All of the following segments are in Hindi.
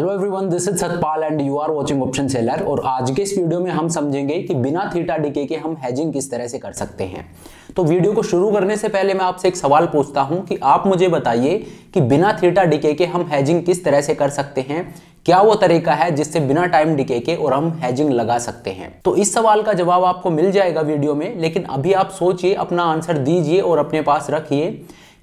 hello everyone this is Satpal and you are watching option seller और आज के इस वीडियो में हम समझेंगे कि बिना थीटा डीके के हम हेजिंग किस तरह से कर सकते हैं तो वीडियो को शुरू करने से पहले मैं आपसे एक सवाल पूछता हूं कि आप मुझे बताइए कि बिना थीटा डीके के हम हैजिंग किस तरह से कर सकते हैं क्या वो तरीका है जिससे बिना टाइम डिके के और हम हैजिंग लगा सकते हैं तो इस सवाल का जवाब आपको मिल जाएगा वीडियो में लेकिन अभी आप सोचिए अपना आंसर दीजिए और अपने पास रखिए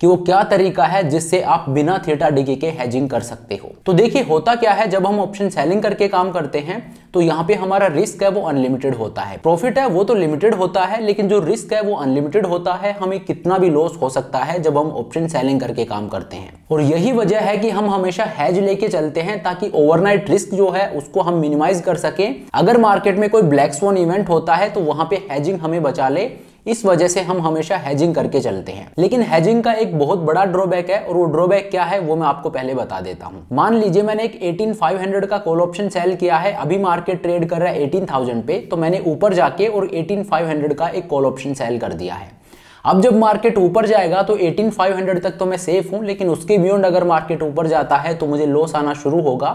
कि वो क्या तरीका है जिससे आप बिना थीटा डी के हेजिंग कर सकते हो तो देखिए होता क्या है जब हम ऑप्शन सेलिंग करके काम करते हैं तो यहाँ पे हमारा रिस्क है वो अनलिमिटेड होता है प्रॉफिट है वो तो लिमिटेड होता है लेकिन जो रिस्क है वो अनलिमिटेड होता है हमें कितना भी लॉस हो सकता है जब हम ऑप्शन सेलिंग करके काम करते हैं और यही वजह है कि हम हमेशा हैज लेके चलते हैं ताकि ओवरनाइट रिस्क जो है उसको हम मिनिमाइज कर सके अगर मार्केट में कोई ब्लैक स्वन इवेंट होता है तो वहां पे हैजिंग हमें बचा ले इस वजह से हम हमेशा हेजिंग करके चलते हैं लेकिन हेजिंग का एक बहुत बड़ा ड्रॉबैक है और वो ड्रॉबैक क्या है वो मैं आपको पहले बता देता हूँ मान लीजिए मैंने एक एटीन का कॉल ऑप्शन सेल किया है अभी मार्केट ट्रेड कर रहा है एटीन पे तो मैंने ऊपर जाके और एटीन का एक कॉल ऑप्शन सेल कर दिया है अब जब मार्केट ऊपर जाएगा तो 18500 तक तो मैं सेफ हूं लेकिन उसके बियॉन्ड अगर मार्केट ऊपर जाता है तो मुझे लॉस आना शुरू होगा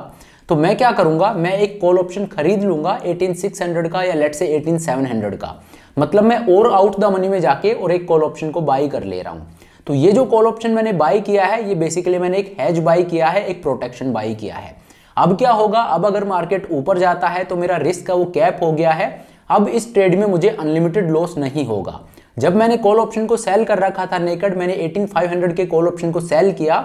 तो मैं क्या करूंगा मैं एक कॉल ऑप्शन खरीद लूंगा 18600 का या लेट से 18700 का मतलब मैं और आउट द मनी में जाके और एक कॉल ऑप्शन को बाई कर ले रहा हूं तो ये जो कॉल ऑप्शन मैंने बाई किया है ये बेसिकली मैंने एक हैज बाई किया है एक प्रोटेक्शन बाई किया है अब क्या होगा अब अगर मार्केट ऊपर जाता है तो मेरा रिस्क का वो कैप हो गया है अब इस ट्रेड में मुझे अनलिमिटेड लॉस नहीं होगा जब मैंने कॉल ऑप्शन को सेल कर रखा था नेकड मैंने 18500 के कॉल ऑप्शन को सेल किया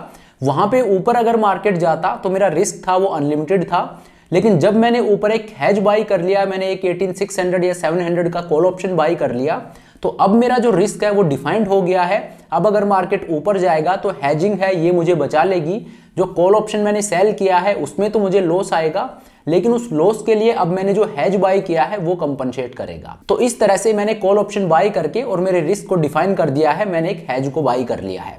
वहां पे ऊपर अगर मार्केट जाता तो मेरा रिस्क था वो अनलिमिटेड था लेकिन जब मैंने ऊपर एक हैज बाई कर लिया मैंने एक एटीन सिक्स हंड्रेड या सेवन हंड्रेड का कॉल ऑप्शन बाई कर लिया तो अब मेरा जो रिस्क है वो डिफाइंड हो गया है अब अगर मार्केट ऊपर जाएगा तो हैजिंग है ये मुझे बचा लेगी जो कॉल ऑप्शन मैंने सेल किया है उसमें तो मुझे लॉस आएगा लेकिन उस लॉस के लिए अब मैंने जो हैज बाई किया है वो कंपनसेट करेगा तो इस तरह से मैंने कॉल ऑप्शन बाई करके और मेरे रिस्क को डिफाइन कर दिया है मैंने एक हैज को बाई कर लिया है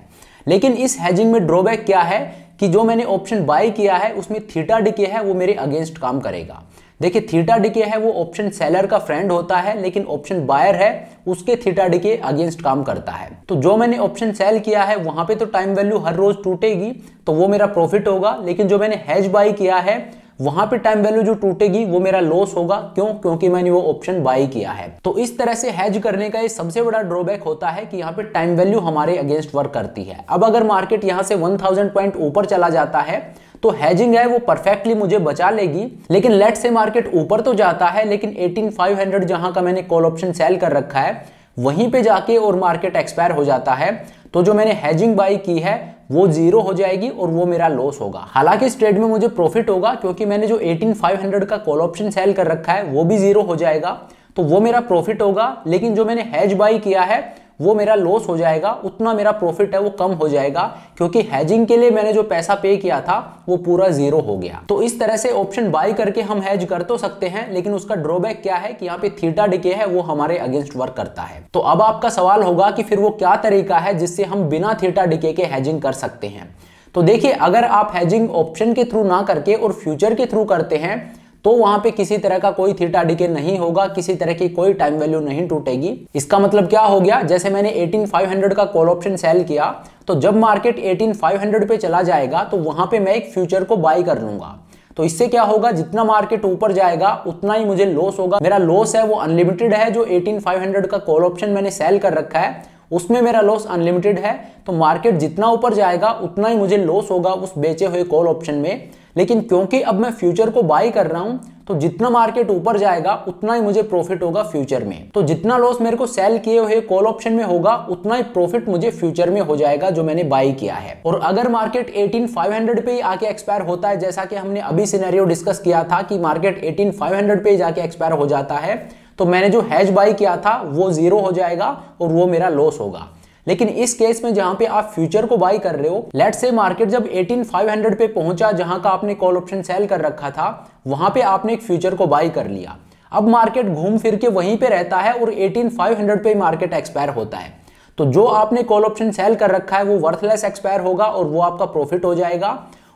लेकिन इस हैजिंग में ड्रॉबैक क्या है कि जो मैंने ऑप्शन बाई किया है उसमें थीटा डिके है वो मेरे अगेंस्ट काम करेगा देखिए थीटा डिके है वो ऑप्शन सेलर का फ्रेंड होता है लेकिन ऑप्शन बायर है उसके थीटा डिके अगेंस्ट काम करता है तो जो मैंने ऑप्शन सेल किया है वहां पे तो टाइम वैल्यू हर रोज टूटेगी तो वो मेरा प्रॉफिट होगा लेकिन जो मैंने हैज बाई किया है वहां पे टाइम वैल्यू जो टूटेगी वो मेरा लॉस होगा क्यों क्योंकि मैंने वो ऑप्शन बाई किया है तो इस तरह से हैज करने का ये सबसे बड़ा ड्रॉबैक होता है कि यहाँ पे टाइम वैल्यू हमारे अगेंस्ट वर्क करती है अब अगर मार्केट यहाँ से 1000 पॉइंट ऊपर चला जाता है तो हैजिंग है वो परफेक्टली मुझे बचा लेगी लेकिन लेट से मार्केट ऊपर तो जाता है लेकिन एटीन 18500 जहां का मैंने कॉल ऑप्शन सेल कर रखा है वहीं पे जाके और मार्केट एक्सपायर हो जाता है तो जो मैंने हैजिंग बाई की है वो जीरो हो जाएगी और वो मेरा लॉस होगा हालांकि इस ट्रेड में मुझे प्रॉफिट होगा क्योंकि मैंने जो 18500 का कॉल ऑप्शन सेल कर रखा है वो भी जीरो हो जाएगा तो वो मेरा प्रॉफिट होगा लेकिन जो मैंने हैज बाई किया है वो मेरा लॉस हो जाएगा उतना मेरा प्रॉफिट है वो कम हो जाएगा क्योंकि हैजिंग के लिए मैंने जो पैसा पे किया था वो पूरा जीरो हो गया तो इस तरह से ऑप्शन बाई करके हम हैज कर तो सकते हैं लेकिन उसका ड्रॉबैक क्या है कि यहाँ पे थीटा डिके है वो हमारे अगेंस्ट वर्क करता है तो अब आपका सवाल होगा कि फिर वो क्या तरीका है जिससे हम बिना थीटा डिके के हैजिंग कर सकते हैं तो देखिए अगर आप हैजिंग ऑप्शन के थ्रू ना करके और फ्यूचर के थ्रू करते हैं तो वहां पे किसी तरह का कोई थीटा डीके नहीं होगा किसी तरह की कोई टाइम वैल्यू नहीं टूटेगी इसका मतलब क्या हो गया जैसे मैंने 18500 का कॉल ऑप्शन सेल किया तो जब मार्केट 18500 पे चला जाएगा तो वहां पे मैं एक फ्यूचर को बाई कर लूंगा तो इससे क्या होगा जितना मार्केट ऊपर जाएगा उतना ही मुझे लॉस होगा मेरा लॉस है वो अनलिमिटेड है जो 18500 का कॉल ऑप्शन मैंने सेल कर रखा है उसमें मेरा लॉस अनलिमिटेड है तो मार्केट जितना ऊपर जाएगा उतना ही मुझे लॉस होगा उस बेचे हुए कॉल ऑप्शन में लेकिन क्योंकि अब मैं फ्यूचर को बाई कर रहा हूं तो जितना मार्केट ऊपर जाएगा उतना ही मुझे प्रॉफिट होगा फ्यूचर में तो जितना लॉस मेरे को सेल किए हुए कॉल ऑप्शन में होगा उतना ही प्रॉफिट मुझे फ्यूचर में हो जाएगा जो मैंने बाई किया है और अगर मार्केट 18500 पे ही आके एक्सपायर होता है जैसा कि हमने अभी सिनेरियो डिस्कस किया था कि मार्केट 18500 पे ही जाके एक्सपायर हो जाता है तो मैंने जो हैज बाई किया था वो जीरो हो जाएगा और वो मेरा लॉस होगा लेकिन इस केस में जहां पे आप फ्यूचर को बाई कर रहे हो लेट से मार्केट जब 18500 पे पहुंचा जहां का आपने कॉल ऑप्शन सेल कर रखा था वहां पे आपने एक फ्यूचर को बाई कर लिया अब मार्केट घूम फिर के वहीं पे रहता है और 18500 पे मार्केट एक्सपायर होता है तो जो आपने कॉल ऑप्शन सेल कर रखा है वो वर्थलेस एक्सपायर होगा और वो आपका प्रॉफिट हो जाएगा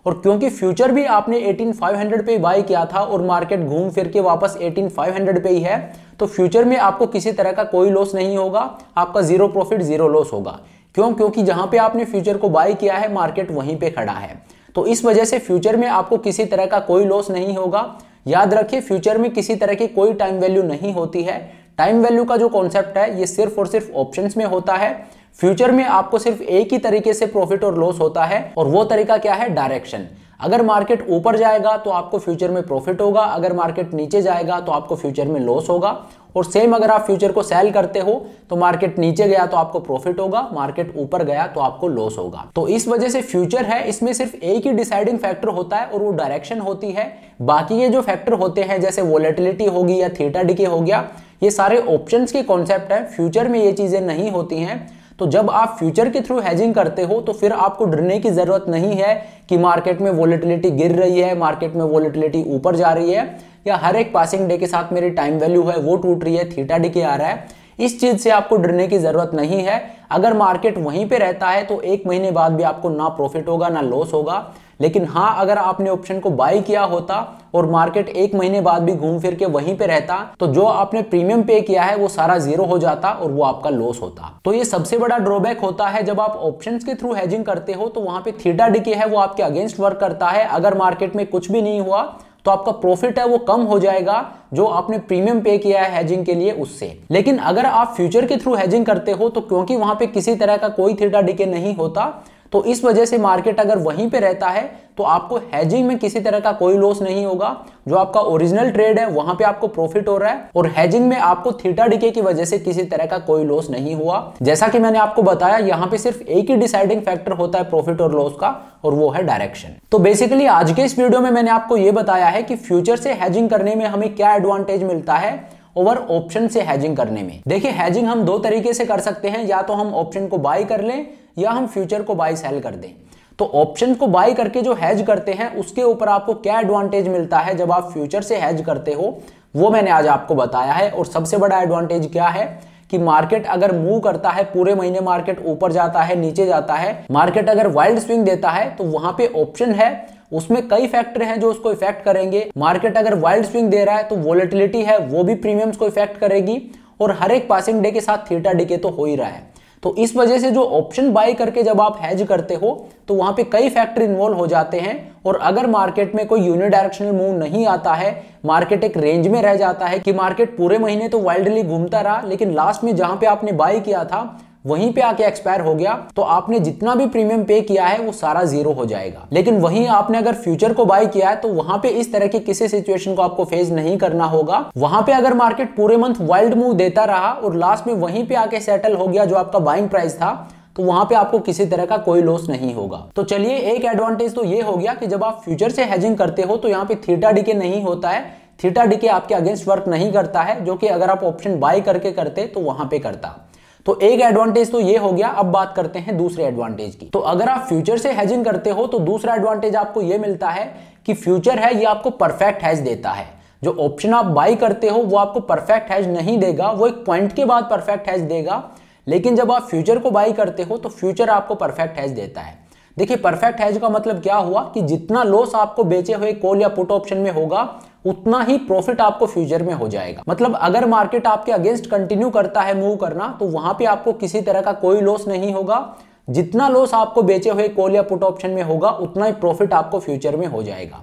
और क्योंकि फ्यूचर भी आपने 18500 पे बाय किया था और मार्केट घूम फिर के वापस 18500 पे ही है तो फ्यूचर में आपको किसी तरह का कोई लॉस नहीं होगा आपका जीरो प्रॉफिट जीरो लॉस होगा क्यों क्योंकि जहां पे आपने फ्यूचर को बाय किया है मार्केट वहीं पे खड़ा है तो इस वजह से फ्यूचर में आपको किसी तरह का कोई लॉस नहीं होगा याद रखिए फ्यूचर में किसी तरह की कोई टाइम वैल्यू नहीं होती है टाइम वैल्यू का जो कॉन्सेप्ट है ये सिर्फ और सिर्फ ऑप्शन में होता है फ्यूचर में आपको सिर्फ एक ही तरीके से प्रॉफिट और लॉस होता है और वो तरीका क्या है डायरेक्शन अगर मार्केट ऊपर जाएगा तो आपको फ्यूचर में प्रॉफिट होगा अगर मार्केट नीचे जाएगा तो आपको फ्यूचर में लॉस होगा और सेम अगर आप फ्यूचर को सेल करते हो तो मार्केट नीचे गया तो आपको प्रॉफिट होगा मार्केट ऊपर गया तो आपको लॉस होगा तो इस वजह से फ्यूचर है इसमें सिर्फ एक ही डिसाइडिंग फैक्टर होता है और वो डायरेक्शन होती है बाकी ये जो फैक्टर होते हैं जैसे वॉलेटिलिटी होगी या थीटा डिके हो गया ये सारे ऑप्शंस के कॉन्सेप्ट है फ्यूचर में ये चीज़ें नहीं होती हैं तो जब आप फ्यूचर के थ्रू हैजिंग करते हो तो फिर आपको डरने की जरूरत नहीं है कि मार्केट में वॉलिटिलिटी गिर रही है मार्केट में वॉलिटिलिटी ऊपर जा रही है या हर एक पासिंग डे के साथ मेरी टाइम वैल्यू है वो टूट रही है थीटा डीके आ रहा है इस चीज से आपको डरने की जरूरत नहीं है अगर मार्केट वहीं पे रहता है तो एक महीने बाद भी आपको ना प्रॉफिट होगा ना लॉस होगा लेकिन हाँ अगर आपने ऑप्शन को बाय किया होता और मार्केट एक महीने बाद भी घूम फिर के वहीं पे रहता तो जो आपने प्रीमियम पे किया है वो सारा जीरो हो जाता और वो आपका लॉस होता तो ये सबसे बड़ा ड्रॉबैक होता है जब आप ऑप्शन के थ्रू हेजिंग करते हो तो वहां पे थीटा डिके है वो आपके अगेंस्ट वर्क करता है अगर मार्केट में कुछ भी नहीं हुआ तो आपका प्रॉफिट है वो कम हो जाएगा जो आपने प्रीमियम पे किया है हेजिंग के लिए उससे लेकिन अगर आप फ्यूचर के थ्रू हेजिंग करते हो तो क्योंकि वहां पे किसी तरह का कोई थीटा डिके नहीं होता तो इस वजह से मार्केट अगर वहीं पे रहता है तो आपको हैजिंग में किसी तरह का कोई लॉस नहीं होगा जो आपका ओरिजिनल ट्रेड है वहां पे आपको प्रॉफिट हो रहा है और हैजिंग में आपको थीटा डीके की वजह से किसी तरह का कोई लॉस नहीं हुआ जैसा कि मैंने आपको बताया यहाँ पे सिर्फ एक ही डिसाइडिंग फैक्टर होता है प्रॉफिट और लॉस का और वो है डायरेक्शन तो बेसिकली आज के इस वीडियो में मैंने आपको ये बताया है कि फ्यूचर से हैजिंग करने में हमें क्या एडवांटेज मिलता है ओवर ऑप्शन से हैजिंग करने में देखिए हैजिंग हम दो तरीके से कर सकते हैं या तो हम ऑप्शन को बाय कर लें या हम फ्यूचर को बाय सेल कर दें तो ऑप्शन को बाय करके जो हैज करते हैं उसके ऊपर आपको क्या एडवांटेज मिलता है जब आप फ्यूचर से हैज करते हो वो मैंने आज आपको बताया है और सबसे बड़ा एडवांटेज क्या है कि मार्केट अगर मूव करता है पूरे महीने मार्केट ऊपर जाता है नीचे जाता है मार्केट अगर वाइल्ड स्विंग देता है तो वहां पे ऑप्शन है उसमें कई फैक्टर हैं जो उसको इफेक्ट करेंगे मार्केट अगर वाइल्ड स्विंग दे रहा है तो वोलेटिलिटी है वो भी प्रीमियम्स को इफेक्ट करेगी और हर एक पासिंग डे के साथ थीटा डे के तो हो ही रहा है तो इस वजह से जो ऑप्शन बाय करके जब आप हैज करते हो तो वहां पे कई फैक्टर इन्वॉल्व हो जाते हैं और अगर मार्केट में कोई यूनिट डायरेक्शनल मूव नहीं आता है मार्केट एक रेंज में रह जाता है कि मार्केट पूरे महीने तो वाइल्डली घूमता रहा लेकिन लास्ट में जहां पे आपने बाय किया था वहीं पे आके एक्सपायर हो गया तो आपने जितना भी प्रीमियम पे किया है वो सारा जीरो हो जाएगा लेकिन वहीं आपने अगर फ्यूचर को बाय किया है तो वहां पे इस तरह की किसी सिचुएशन को आपको फेस नहीं करना होगा वहां पे अगर मार्केट पूरे मंथ वाइल्ड मूव देता रहा और लास्ट में वहीं पे आके सेटल हो गया जो आपका बाइंग प्राइस था तो वहां पे आपको किसी तरह का कोई लॉस नहीं होगा तो चलिए एक एडवांटेज तो ये हो गया कि जब आप फ्यूचर से हेजिंग करते हो तो यहाँ पे थीटा डीके नहीं होता है थीटा डीके आपके अगेंस्ट वर्क नहीं करता है जो कि अगर आप ऑप्शन बाय करके करते तो वहां पे करता तो एक एडवांटेज तो ये हो गया अब बात करते हैं दूसरे एडवांटेज की तो अगर आप फ्यूचर से हेजिंग करते हो तो दूसरा एडवांटेज आपको ये मिलता है कि फ्यूचर है ये आपको परफेक्ट हैज देता है जो ऑप्शन आप बाई करते हो वो आपको परफेक्ट हैज नहीं देगा वो एक पॉइंट के बाद परफेक्ट हैज देगा लेकिन जब आप फ्यूचर को बाई करते हो तो फ्यूचर आपको परफेक्ट हैज देता है देखिए परफेक्ट हैज का मतलब क्या हुआ कि जितना लॉस आपको बेचे हुए कॉल या पुट ऑप्शन में होगा उतना ही प्रॉफिट आपको फ्यूचर में हो जाएगा मतलब अगर मार्केट आपके अगेंस्ट कंटिन्यू करता है मूव करना तो वहां पे आपको किसी तरह का कोई लॉस नहीं होगा जितना लॉस आपको बेचे हुए कॉल या पुट ऑप्शन में होगा उतना ही प्रॉफिट आपको फ्यूचर में हो जाएगा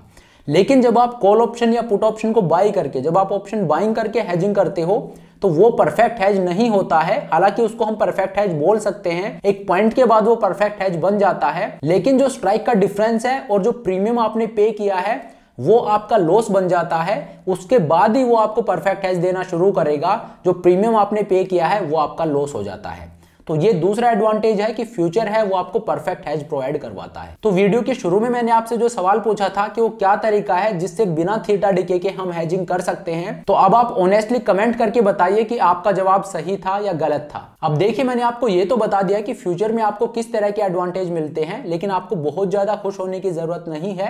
लेकिन जब आप कॉल ऑप्शन या पुट ऑप्शन को बाई करके जब आप ऑप्शन बाइंग करके हैजिंग करते हो तो वो परफेक्ट हैज नहीं होता है हालांकि उसको हम परफेक्ट हैज बोल सकते हैं एक पॉइंट के बाद वो परफेक्ट हैज बन जाता है लेकिन जो स्ट्राइक का डिफरेंस है और जो प्रीमियम आपने पे किया है वो आपका लॉस बन जाता है उसके बाद ही वो आपको परफेक्ट हैज देना शुरू करेगा जो प्रीमियम आपने पे किया है वो आपका लॉस हो जाता है तो ये दूसरा एडवांटेज है कि फ्यूचर है वो आपको परफेक्ट हैज प्रोवाइड करवाता है तो वीडियो के शुरू में मैंने आपसे जो सवाल पूछा था कि वो क्या तरीका है जिससे बिना थीटा डिके के हम हैजिंग कर सकते हैं तो अब आप ऑनेस्टली कमेंट करके बताइए कि आपका जवाब सही था या गलत था अब देखिए मैंने आपको ये तो बता दिया कि फ्यूचर में आपको किस तरह के एडवांटेज मिलते हैं लेकिन आपको बहुत ज्यादा खुश होने की जरूरत नहीं है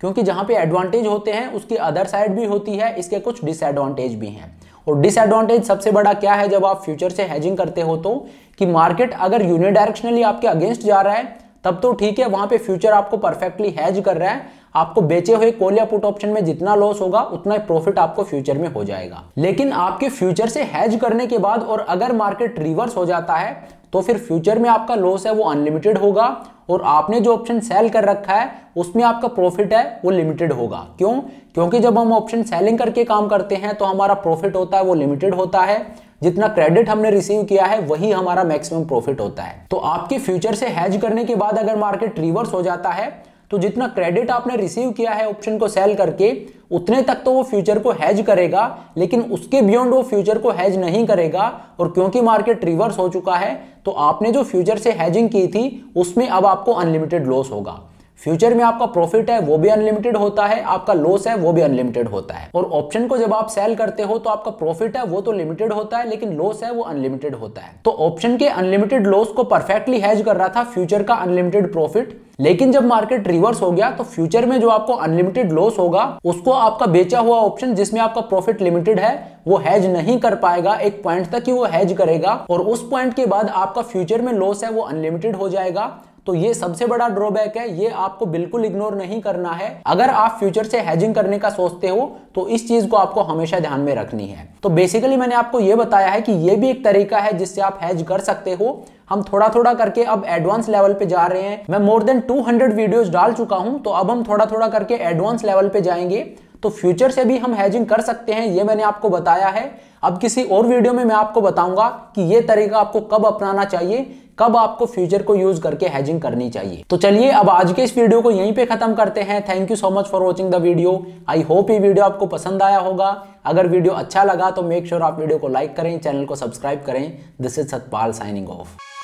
क्योंकि जहाँ पे एडवांटेज होते हैं उसकी अदर साइड भी होती है इसके कुछ डिसएडवांटेज भी हैं और डिसएडवांटेज सबसे बड़ा क्या है जब आप फ्यूचर से हैजिंग करते हो तो कि मार्केट अगर यूनिडायरेक्शनली आपके अगेंस्ट जा रहा है तब तो ठीक है वहां पे फ्यूचर आपको परफेक्टली हैज कर रहा है आपको बेचे हुए कोल या पुट ऑप्शन में जितना लॉस होगा उतना प्रॉफिट आपको फ्यूचर में हो जाएगा लेकिन आपके फ्यूचर से हैज करने के बाद और अगर मार्केट रिवर्स हो जाता है तो फिर फ्यूचर में आपका लॉस है वो अनलिमिटेड होगा और आपने जो ऑप्शन सेल कर रखा है उसमें आपका प्रॉफिट है वो लिमिटेड होगा क्यों क्योंकि जब हम ऑप्शन सेलिंग करके काम करते हैं तो हमारा प्रॉफिट होता है वो लिमिटेड होता है जितना क्रेडिट हमने रिसीव किया है वही हमारा मैक्सिमम प्रॉफिट होता है तो आपके फ्यूचर से हैज करने के बाद अगर मार्केट रिवर्स हो जाता है तो जितना क्रेडिट आपने रिसीव किया है ऑप्शन को सेल करके उतने तक तो वो फ्यूचर को हैज करेगा लेकिन उसके बियॉन्ड वो फ्यूचर को हैज नहीं करेगा और क्योंकि मार्केट रिवर्स हो चुका है तो आपने जो फ्यूचर से हैजिंग की थी उसमें अब आपको अनलिमिटेड लॉस होगा फ्यूचर में आपका प्रॉफिट है वो भी अनलिमिटेड होता है आपका लॉस है वो भी अनलिमिटेड होता है और ऑप्शन को जब आप सेल करते हो तो आपका प्रॉफिट है वो तो लिमिटेड होता है लेकिन लॉस है वो अनलिमिटेड होता है तो ऑप्शन के अनलिमिटेड लॉस को परफेक्टली हैज कर रहा था फ्यूचर का अनलिमिटेड प्रॉफिट लेकिन जब मार्केट रिवर्स हो गया तो फ्यूचर में जो आपको अनलिमिटेड लॉस होगा उसको आपका बेचा हुआ ऑप्शन जिसमें आपका प्रॉफिट लिमिटेड है वो हैज नहीं कर पाएगा एक पॉइंट तक ही वो हैज करेगा और उस पॉइंट के बाद आपका फ्यूचर में लॉस है वो अनलिमिटेड हो जाएगा तो ये सबसे बड़ा ड्रॉबैक है ये आपको बिल्कुल इग्नोर नहीं करना है अगर आप फ्यूचर से हैजिंग करने का सोचते हो तो इस चीज को आपको हमेशा ध्यान में रखनी है तो बेसिकली मैंने आपको ये बताया है कि ये भी एक तरीका है जिससे आप हैज कर सकते हो हम थोड़ा थोड़ा करके अब एडवांस लेवल पे जा रहे हैं मैं मोर देन 200 वीडियोस डाल चुका हूं तो अब हम थोड़ा थोड़ा करके एडवांस लेवल पे जाएंगे तो फ्यूचर से भी हम हैजिंग कर सकते हैं ये मैंने आपको बताया है अब किसी और वीडियो में मैं आपको बताऊंगा कि ये तरीका आपको कब अपनाना चाहिए कब आपको फ्यूचर को यूज करके हैजिंग करनी चाहिए तो चलिए अब आज के इस वीडियो को यहीं पे खत्म करते हैं thank you so much for watching the video I hope ये वीडियो आपको पसंद आया होगा अगर वीडियो अच्छा लगा तो मेक श्योर sure आप वीडियो को लाइक करें चैनल को सब्सक्राइब करें this is Satpal signing of